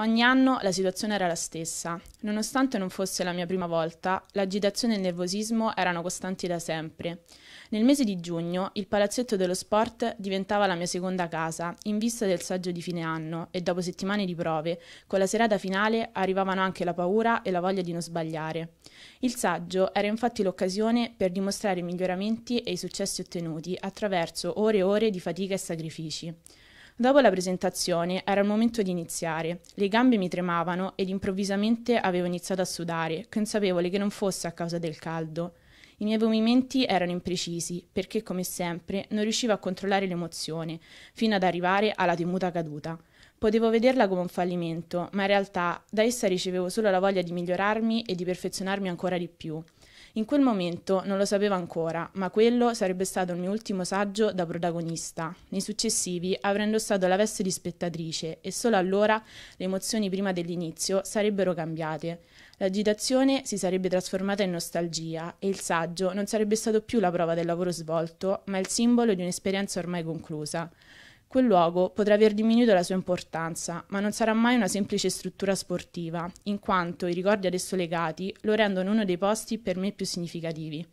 Ogni anno la situazione era la stessa. Nonostante non fosse la mia prima volta, l'agitazione e il nervosismo erano costanti da sempre. Nel mese di giugno il palazzetto dello sport diventava la mia seconda casa, in vista del saggio di fine anno e dopo settimane di prove, con la serata finale arrivavano anche la paura e la voglia di non sbagliare. Il saggio era infatti l'occasione per dimostrare i miglioramenti e i successi ottenuti attraverso ore e ore di fatica e sacrifici. Dopo la presentazione era il momento di iniziare. Le gambe mi tremavano ed improvvisamente avevo iniziato a sudare, consapevole che non fosse a causa del caldo. I miei movimenti erano imprecisi, perché come sempre non riuscivo a controllare l'emozione, fino ad arrivare alla temuta caduta. Potevo vederla come un fallimento, ma in realtà da essa ricevevo solo la voglia di migliorarmi e di perfezionarmi ancora di più. In quel momento non lo sapevo ancora, ma quello sarebbe stato il mio ultimo saggio da protagonista. Nei successivi avrei indossato la veste di spettatrice e solo allora le emozioni prima dell'inizio sarebbero cambiate. L'agitazione si sarebbe trasformata in nostalgia e il saggio non sarebbe stato più la prova del lavoro svolto, ma il simbolo di un'esperienza ormai conclusa. Quel luogo potrà aver diminuito la sua importanza, ma non sarà mai una semplice struttura sportiva, in quanto i ricordi ad esso legati lo rendono uno dei posti per me più significativi.